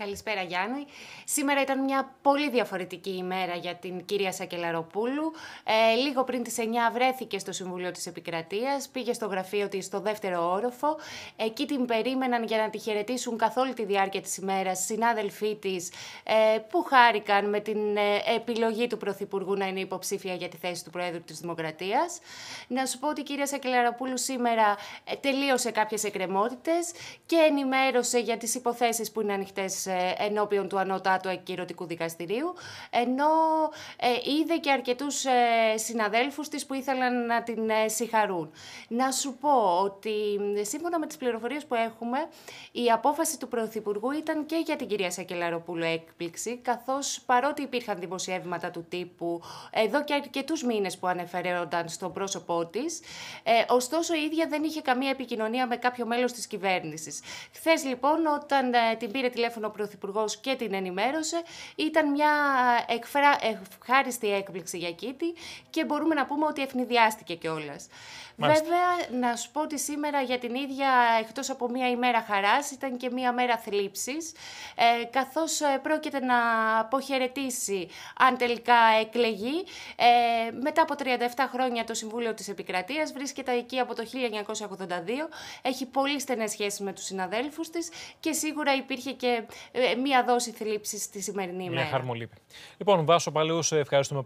Καλησπέρα Γιάννη. Σήμερα ήταν μια πολύ διαφορετική ημέρα για την κυρία Σακελαροπούλου. Ε, λίγο πριν τις 9 βρέθηκε στο Συμβουλίο της Επικρατείας, πήγε στο γραφείο της στο δεύτερο όροφο. Εκεί την περίμεναν για να τη χαιρετήσουν καθ' όλη τη διάρκεια της ημέρας συνάδελφοί της ε, που χάρηκαν με την ε, επιλογή του Πρωθυπουργού να είναι υποψήφια για τη θέση του Προέδρου της Δημοκρατίας. Να σου πω ότι η κυρία Σακελαροπούλου σήμερα ε, τελείωσε κάποιες εκκρεμότητες και ενημέρωσε για τις υποθέσεις που είναι ανοιχτές ε, ενώπιον του Ανώτατου ακυρωτικού Δικαστηρίου, ενώ ε, είδε και αρκετούς ε, συναδέλφους της που ήθελαν να την συγχαρούν. Να σου πω ότι σύμφωνα με τις πληροφορίες που έχουμε, η απόφαση του Πρωθυπουργού ήταν και για την κυρία Σακελαροπούλου έκπληξη, καθώς παρότι υπήρχαν δημοσιεύματα του τύπου εδώ και αρκετούς μήνες που ανεφερέονταν στο πρόσωπό της, ωστόσο η ίδια δεν είχε καμία επικοινωνία με κάποιο μέλος της κυβέρνησης. Χθες λοιπόν όταν την πήρε τηλέφωνο Πρωθυπουργός και την ενημέρωσε. Ήταν μια ε, εκφρα... ευχάριστη έκπληξη για Κίτη και μπορούμε να πούμε ότι ευνηδιάστηκε κιόλας. Βέβαια, να σου πω ότι σήμερα για την ίδια, εκτός από μια ημέρα χαράς, ήταν και μια μέρα θλίψης, ε, καθώς ε, πρόκειται να αποχαιρετήσει, αν τελικά εκλεγεί, ε, μετά από 37 χρόνια το Συμβούλιο της Επικρατείας. Βρίσκεται εκεί από το 1982. Έχει πολύ στενές σχέσεις με τους συναδέλφους της και σίγουρα υπήρχε και ε, μία δόση θλίψης στη σημερινή μέρα. Μια χαρμολύπη. Λοιπόν, Βάσο Παλαιούς, ευχαριστούμε πολύ.